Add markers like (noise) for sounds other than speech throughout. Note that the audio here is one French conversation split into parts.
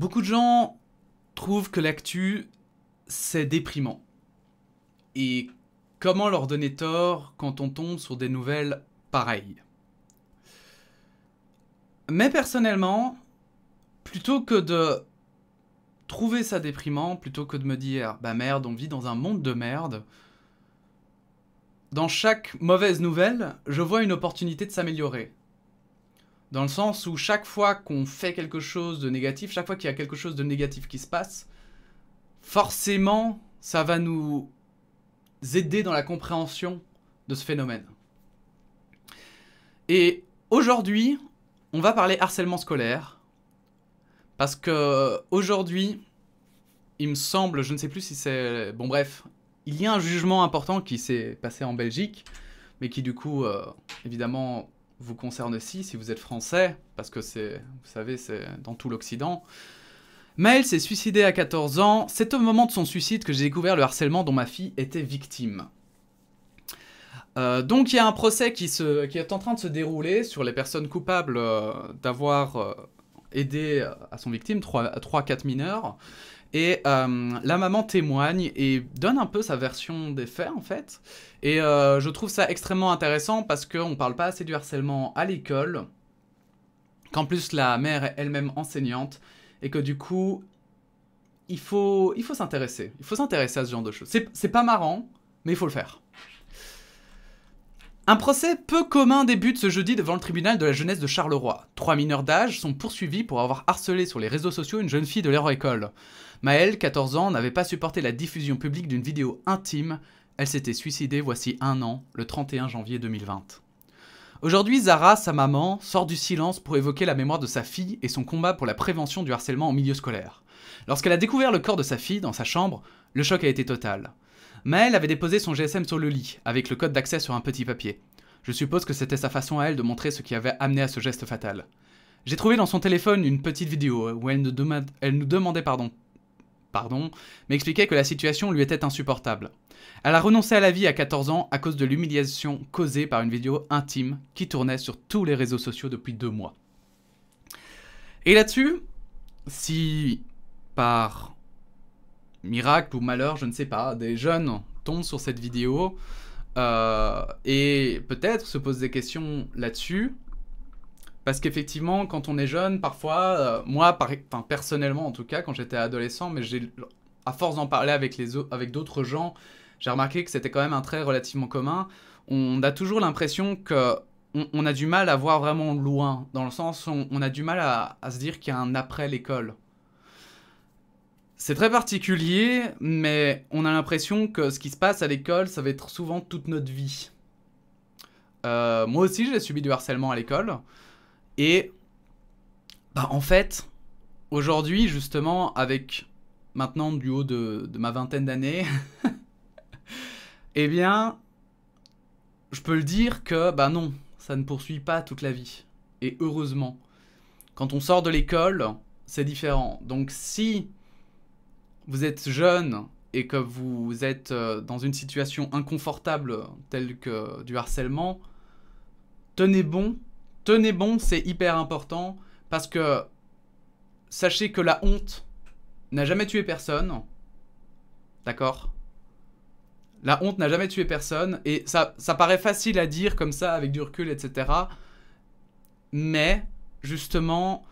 Beaucoup de gens trouvent que l'actu, c'est déprimant. Et comment leur donner tort quand on tombe sur des nouvelles pareilles Mais personnellement, plutôt que de trouver ça déprimant, plutôt que de me dire, bah merde, on vit dans un monde de merde, dans chaque mauvaise nouvelle, je vois une opportunité de s'améliorer. Dans le sens où chaque fois qu'on fait quelque chose de négatif, chaque fois qu'il y a quelque chose de négatif qui se passe, forcément, ça va nous aider dans la compréhension de ce phénomène. Et aujourd'hui, on va parler harcèlement scolaire. Parce que aujourd'hui, il me semble, je ne sais plus si c'est. Bon, bref, il y a un jugement important qui s'est passé en Belgique, mais qui du coup, euh, évidemment, vous concerne aussi si vous êtes français, parce que c'est, vous savez, c'est dans tout l'Occident. Maël s'est suicidé à 14 ans. C'est au moment de son suicide que j'ai découvert le harcèlement dont ma fille était victime. Euh, donc il y a un procès qui, est en train de se dérouler sur les personnes coupables euh, d'avoir euh, aider euh, à son victime, 3-4 mineurs. Et euh, la maman témoigne et donne un peu sa version des faits en fait. Et euh, je trouve ça extrêmement intéressant parce qu'on ne parle pas assez du harcèlement à l'école, qu'en plus la mère est elle-même enseignante et que du coup il faut il faut s'intéresser. Il faut s'intéresser à ce genre de choses. C'est pas marrant, mais il faut le faire. Un procès peu commun débute ce jeudi devant le tribunal de la jeunesse de Charleroi. Trois mineurs d'âge sont poursuivis pour avoir harcelé sur les réseaux sociaux une jeune fille de leur école. Maëlle, 14 ans, n'avait pas supporté la diffusion publique d'une vidéo intime. Elle s'était suicidée voici un an, le 31 janvier 2020. Aujourd'hui, Zara, sa maman, sort du silence pour évoquer la mémoire de sa fille et son combat pour la prévention du harcèlement en milieu scolaire. Lorsqu'elle a découvert le corps de sa fille dans sa chambre, le choc a été total. Maëlle avait déposé son GSM sur le lit, avec le code d'accès sur un petit papier. Je suppose que c'était sa façon à elle de montrer ce qui avait amené à ce geste fatal. J'ai trouvé dans son téléphone une petite vidéo euh, où elle nous, demandait pardon. Pardon, m'expliquait que la situation lui était insupportable. Elle a renoncé à la vie à 14 ans à cause de l'humiliation causée par une vidéo intime qui tournait sur tous les réseaux sociaux depuis deux mois. Et là-dessus, si par miracle ou malheur, je ne sais pas, des jeunes tombent sur cette vidéo euh, et peut-être se posent des questions là-dessus. Parce qu'effectivement, quand on est jeune, parfois, euh, moi, par, enfin, personnellement en tout cas, quand j'étais adolescent, mais j'ai, à force d'en parler avec, les, avec d'autres gens, j'ai remarqué que c'était quand même un trait relativement commun. On a toujours l'impression que on, a du mal à voir vraiment loin, dans le sens on, a du mal à se dire qu'il y a un après l'école. C'est très particulier, mais on a l'impression que ce qui se passe à l'école, ça va être souvent toute notre vie. Euh, moi aussi, j'ai subi du harcèlement à l'école. Et bah, en fait, aujourd'hui, justement, avec maintenant du haut de, de ma vingtaine d'années, (laughs) eh bien, je peux le dire que, bah non, ça ne poursuit pas toute la vie. Et heureusement, quand on sort de l'école, c'est différent. Donc si vous êtes jeune et que vous êtes euh, dans une situation inconfortable telle que du harcèlement, tenez bon, tenez bon, c'est hyper important parce que sachez que la honte n'a jamais tué personne. D'accord La honte n'a jamais tué personne et ça, ça paraît facile à dire comme ça avec du recul, etc. Mais justement,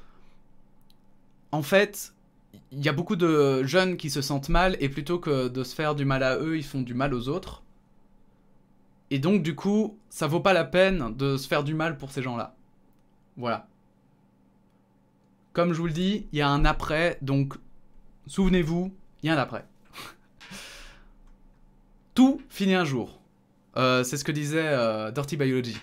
en fait, il y a beaucoup de jeunes qui se sentent mal et plutôt que de se faire du mal à eux, ils font du mal aux autres. Et donc du coup, ça vaut pas la peine de se faire du mal pour ces gens-là. Voilà. Comme je vous le dis, il y a un après, donc souvenez-vous, il y a un après. (laughs) Tout finit un jour. Euh, c'est ce que disait euh, Dirty Biology.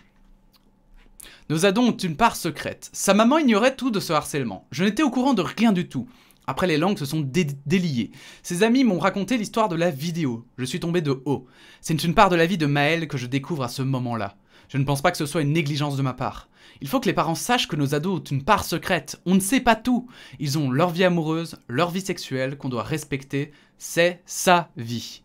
Nous ados ont une part secrète. Sa maman ignorait tout de ce harcèlement. Je n'étais au courant de rien du tout. Après, les langues se sont déliées. Ses amis m'ont raconté l'histoire de la vidéo. Je suis tombé de haut. C'est une part de la vie de Maël que je découvre à ce moment-là. Je ne pense pas que ce soit une négligence de ma part. Il faut que les parents sachent que nos ados ont une part secrète. On ne sait pas tout. Ils ont leur vie amoureuse, leur vie sexuelle qu'on doit respecter. C'est sa vie.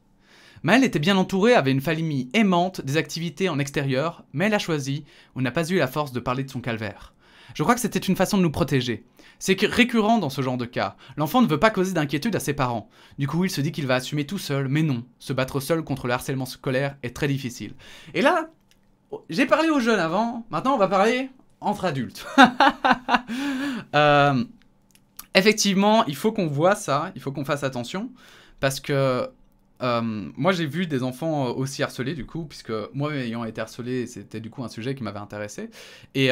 Maël était bien entourée, avait une famille aimante, des activités en extérieur, mais elle a choisi, on n'a pas eu la force de parler de son calvaire. Je crois que c'était une façon de nous protéger. C'est récurrent dans ce genre de cas. L'enfant ne veut pas causer d'inquiétude à ses parents. Du coup, il se dit qu'il va assumer tout seul, mais non. Se battre seul contre le harcèlement scolaire est très difficile. Et là, j'ai parlé aux jeunes avant, maintenant on va parler entre adultes. (laughs) Euh, effectivement, il faut qu'on voit ça, il faut qu'on fasse attention, parce que euh, moi j'ai vu des enfants euh, aussi harcelés du coup, puisque moi ayant été harcelé, c'était du coup un sujet qui m'avait intéressé. Et...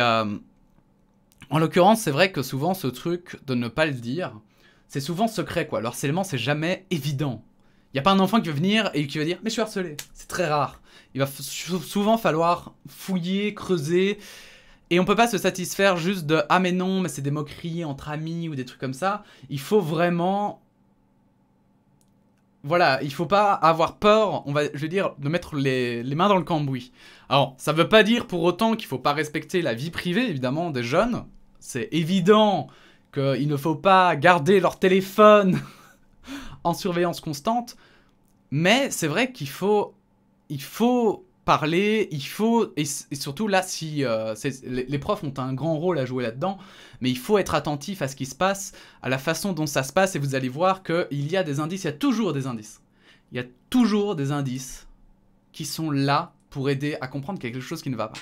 En l'occurrence, c'est vrai que souvent ce truc de ne pas le dire, c'est souvent secret quoi. Le harcèlement, c'est jamais évident. Il n'y a pas un enfant qui veut venir et qui veut dire Mais je suis harcelé. C'est très rare. Il va souvent falloir fouiller, creuser. Et on peut pas se satisfaire juste de Ah, mais non, mais c'est des moqueries entre amis ou des trucs comme ça. Il faut vraiment voilà, il faut pas avoir peur, on va, je veux dire, de mettre les, mains dans le cambouis. Alors, ça veut pas dire pour autant qu'il faut pas respecter la vie privée, évidemment, des jeunes. C'est évident qu'il ne faut pas garder leur téléphone (laughs) en surveillance constante. Mais c'est vrai qu'il faut, il faut parler, il faut, et, surtout là, si euh, les, profs ont un grand rôle à jouer là-dedans, mais il faut être attentif à ce qui se passe, à la façon dont ça se passe, et vous allez voir qu'il y a des indices, il y a toujours des indices. Il y a toujours des indices qui sont là pour aider à comprendre quelque chose qui ne va pas.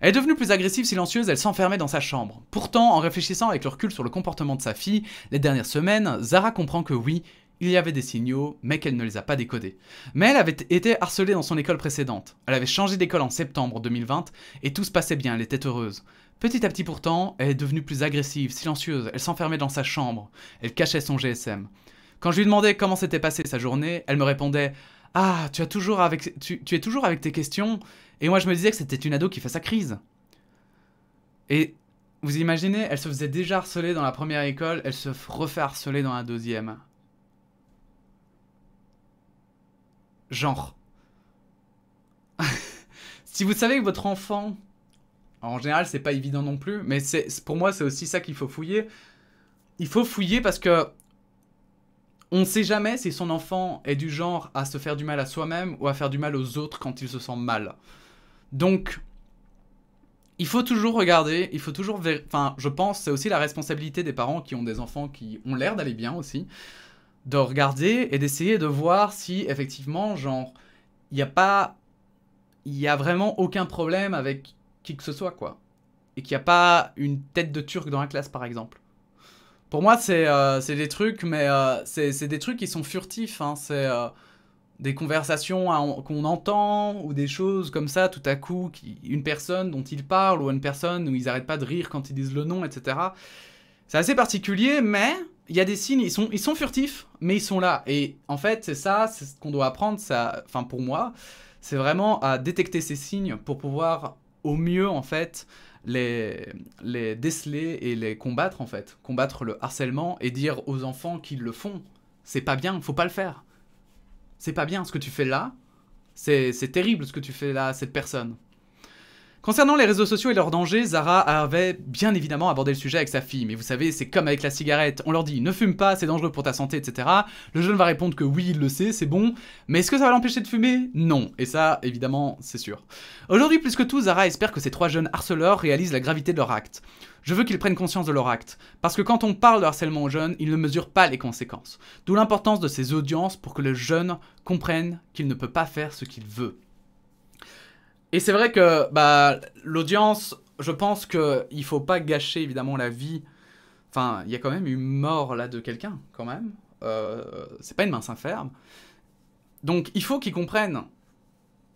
Elle est devenue plus agressive, silencieuse, elle s'enfermait dans sa chambre. Pourtant, en réfléchissant avec le recul sur le comportement de sa fille, les dernières semaines, Zara comprend que oui, il y avait des signaux, mais qu'elle ne les a pas décodés. Mais elle avait été harcelée dans son école précédente. Elle avait changé d'école en septembre 2020 et tout se passait bien, elle était heureuse. Petit à petit pourtant, elle est devenue plus agressive, silencieuse, elle s'enfermait dans sa chambre, elle cachait son GSM. Quand je lui demandais comment s'était passée sa journée, elle me répondait Ah, tu, as toujours avec, tu, tu es toujours avec tes questions Et moi je me disais que c'était une ado qui fait sa crise. Et vous imaginez, elle se faisait déjà harceler dans la première école, elle se refait harceler dans la deuxième. Genre. (laughs) si vous savez que votre enfant, en général, c'est pas évident non plus, mais c'est pour moi, c'est aussi ça qu'il faut fouiller. Il faut fouiller parce que on ne sait jamais si son enfant est du genre à se faire du mal à soi-même ou à faire du mal aux autres quand il se sent mal. Donc, il faut toujours regarder, il faut toujours... Enfin, je pense, c'est aussi la responsabilité des parents qui ont des enfants qui ont l'air d'aller bien aussi de regarder et d'essayer de voir si effectivement, genre, il n'y a pas. Il n'y a vraiment aucun problème avec qui que ce soit, quoi. Et qu'il n'y a pas une tête de turc dans la classe, par exemple. Pour moi, c'est euh, des trucs, mais euh, c'est des trucs qui sont furtifs. Hein. C'est euh, des conversations qu'on entend ou des choses comme ça, tout à coup, qui, une personne dont ils parlent ou une personne où ils n'arrêtent pas de rire quand ils disent le nom, etc. C'est assez particulier, mais il y a des signes, ils sont, furtifs, mais ils sont là. Et en fait, c'est ça, c'est ce qu'on doit apprendre, ça, enfin pour moi, c'est vraiment à détecter ces signes pour pouvoir au mieux en fait les, déceler et les combattre en fait. Combattre le harcèlement et dire aux enfants qu'ils le font, c'est pas bien, il faut pas le faire. C'est pas bien ce que tu fais là, c'est terrible ce que tu fais là cette personne. Concernant les réseaux sociaux et leurs dangers, Zara avait bien évidemment abordé le sujet avec sa fille, mais vous savez, c'est comme avec la cigarette, on leur dit ne fume pas, c'est dangereux pour ta santé, etc. Le jeune va répondre que oui, il le sait, c'est bon, mais est-ce que ça va l'empêcher de fumer Non, et ça, évidemment, c'est sûr. Aujourd'hui, plus que tout, Zara espère que ces trois jeunes harceleurs réalisent la gravité de leur acte. Je veux qu'ils prennent conscience de leur acte, parce que quand on parle de harcèlement aux jeunes, ils ne mesurent pas les conséquences. D'où l'importance de ces audiences pour que le jeune comprenne qu'il ne peut pas faire ce qu'il veut. Et c'est vrai que bah, l'audience, je pense qu'il faut pas gâcher évidemment la vie. Enfin, il y a quand même eu mort là de quelqu'un, quand même. Euh, c'est pas une mince inferme. Donc il faut qu'ils comprennent.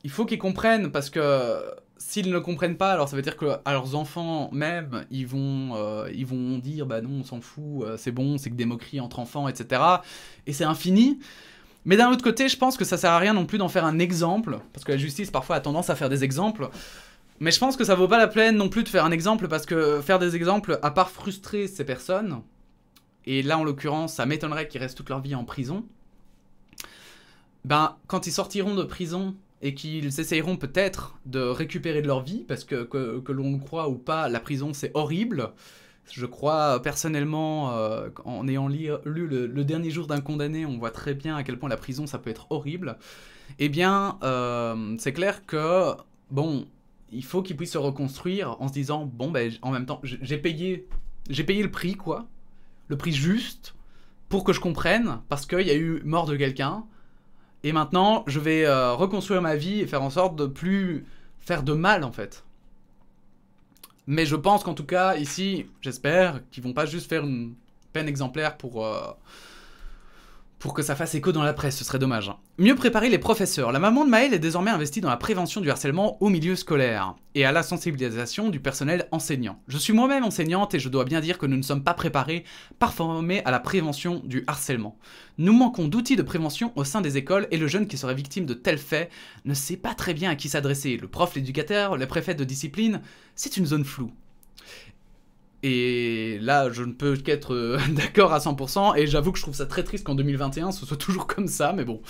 Il faut qu'ils comprennent parce que s'ils ne comprennent pas, alors ça veut dire que à leurs enfants même, ils vont, euh, ils vont dire bah non, on s'en fout, euh, c'est bon, c'est que des moqueries entre enfants, etc. Et c'est infini. Mais d'un autre côté, je pense que ça sert à rien non plus d'en faire un exemple, parce que la justice parfois a tendance à faire des exemples. Mais je pense que ça vaut pas la peine non plus de faire un exemple, parce que faire des exemples, à part frustrer ces personnes, et là en l'occurrence, ça m'étonnerait qu'ils restent toute leur vie en prison, ben quand ils sortiront de prison et qu'ils essayeront peut-être de récupérer de leur vie, parce que que, l'on le croit ou pas, la prison c'est horrible, je crois euh, personnellement, quen euh, en ayant lu, le, dernier jour d'un condamné, on voit très bien à quel point la prison ça peut être horrible. Eh bien, euh, c'est clair que, bon, il faut qu'il puisse se reconstruire en se disant, bon, ben, en même temps, j'ai payé, j'ai payé le prix, quoi, le prix juste, pour que je comprenne, parce qu'il y a eu mort de quelqu'un, et maintenant, je vais reconstruire ma vie et faire en sorte de plus faire de mal, en fait. Mais je pense qu'en tout cas, ici, j'espère qu'ils vont pas juste faire une peine exemplaire pour, euh, pour que ça fasse écho dans la presse, ce serait dommage. Hein. Mieux préparer les professeurs. La maman de Maëlle est désormais investie dans la prévention du harcèlement au milieu scolaire et à la sensibilisation du personnel enseignant. Je suis moi-même enseignante et je dois bien dire que nous ne sommes pas préparés, parformés à la prévention du harcèlement. Nous manquons d'outils de prévention au sein des écoles et le jeune qui serait victime de tels faits ne sait pas très bien à qui s'adresser. Le prof, l'éducateur, le préfet de discipline, c'est une zone floue. Et là, je ne peux qu'être euh, (laughs) d'accord à 100%, et j'avoue que je trouve ça très triste qu'en 2021, ce soit toujours comme ça, mais bon.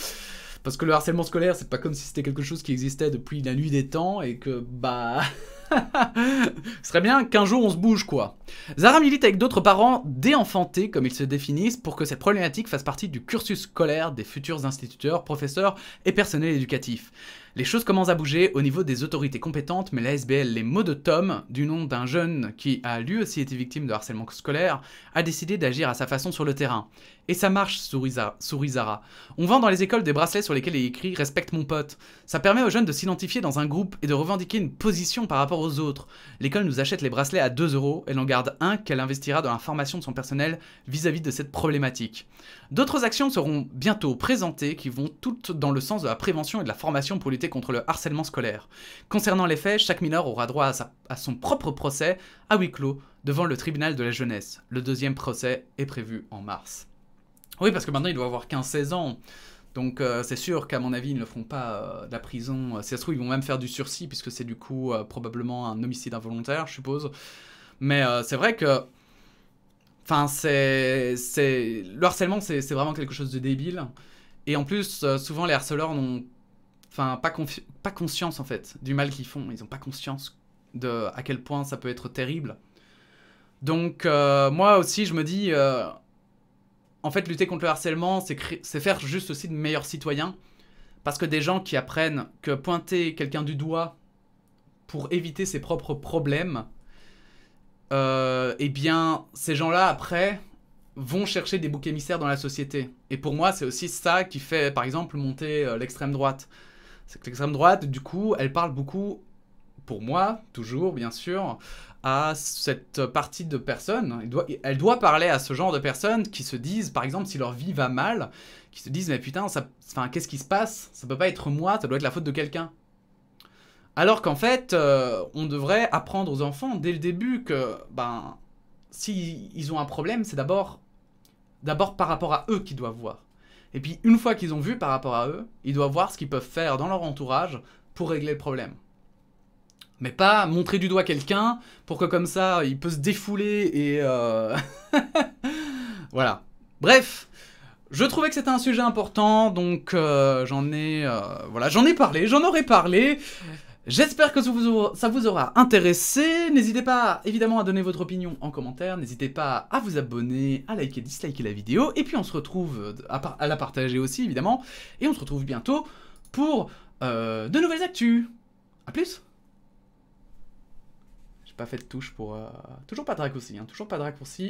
Parce que le harcèlement scolaire, c'est pas comme si c'était quelque chose qui existait depuis la nuit des temps, et que, bah... (laughs) ce serait bien qu'un jour on se bouge, quoi. Zara milite avec d'autres parents déenfantés, comme ils se définissent, pour que cette problématique fasse partie du cursus scolaire des futurs instituteurs, professeurs et personnels éducatifs. Les choses commencent à bouger au niveau des autorités compétentes, mais la SBL, les mots de Tom, du nom d'un jeune qui a lui aussi été victime de harcèlement scolaire, a décidé d'agir à sa façon sur le terrain. Et ça marche, sourisara. On vend dans les écoles des bracelets sur lesquels il est écrit Respecte mon pote. Ça permet aux jeunes de s'identifier dans un groupe et de revendiquer une position par rapport aux autres. L'école nous achète les bracelets à 2 euros, elle en garde un qu'elle investira dans la formation de son personnel vis-à-vis -vis de cette problématique. D'autres actions seront bientôt présentées qui vont toutes dans le sens de la prévention et de la formation pour lutter contre le harcèlement scolaire. Concernant les faits, chaque mineur aura droit à, son propre procès à huis clos devant le tribunal de la jeunesse. Le deuxième procès est prévu en mars. Oui, parce que maintenant il doit avoir 15-16 ans. Donc euh, c'est sûr qu'à mon avis, ils ne feront pas euh, de la prison. C'est ça se trouve, ils vont même faire du sursis, puisque c'est du coup euh, probablement un homicide involontaire, je suppose. Mais c'est vrai que... Enfin, c'est... Le harcèlement, c'est vraiment quelque chose de débile. Et en plus, souvent, les harceleurs n'ont enfin pas, pas conscience en fait du mal qu'ils font. Ils n'ont pas conscience de à quel point ça peut être terrible. Donc euh, moi aussi je me dis, euh, en fait lutter contre le harcèlement, c'est faire juste aussi de meilleurs citoyens. Parce que des gens qui apprennent que pointer quelqu'un du doigt pour éviter ses propres problèmes, euh, eh bien ces gens-là après vont chercher des boucs émissaires dans la société. Et pour moi, c'est aussi ça qui fait, par exemple, monter l'extrême droite. C'est que l'extrême droite, du coup, elle parle beaucoup, pour moi, toujours, bien sûr, à cette partie de personnes. Elle doit, parler à ce genre de personnes qui se disent, par exemple, si leur vie va mal, qui se disent, mais putain, enfin, qu'est-ce qui se passe Ça peut pas être moi, ça doit être la faute de quelqu'un. Alors qu'en fait, euh, on devrait apprendre aux enfants dès le début que, ben, s'ils ils ont un problème, c'est d'abord, d'abord par rapport à eux qu'ils doivent voir. Et puis une fois qu'ils ont vu par rapport à eux, ils doivent voir ce qu'ils peuvent faire dans leur entourage pour régler le problème. Mais pas montrer du doigt quelqu'un pour que comme ça il peut se défouler et... Euh, (laughs) voilà. Bref, je trouvais que c'était un sujet important, donc euh, j'en ai, euh, voilà, j'en ai parlé, j'en aurais parlé. J'espère que ça vous, aura, intéressé. N'hésitez pas évidemment à donner votre opinion en commentaire. N'hésitez pas à vous abonner, à liker, disliker la vidéo. Et puis on se retrouve à, la partager aussi évidemment. Et on se retrouve bientôt pour euh, de nouvelles actus. A plus J'ai pas fait de touche pour... Euh, toujours pas de raccourci, hein, toujours pas de raccourci.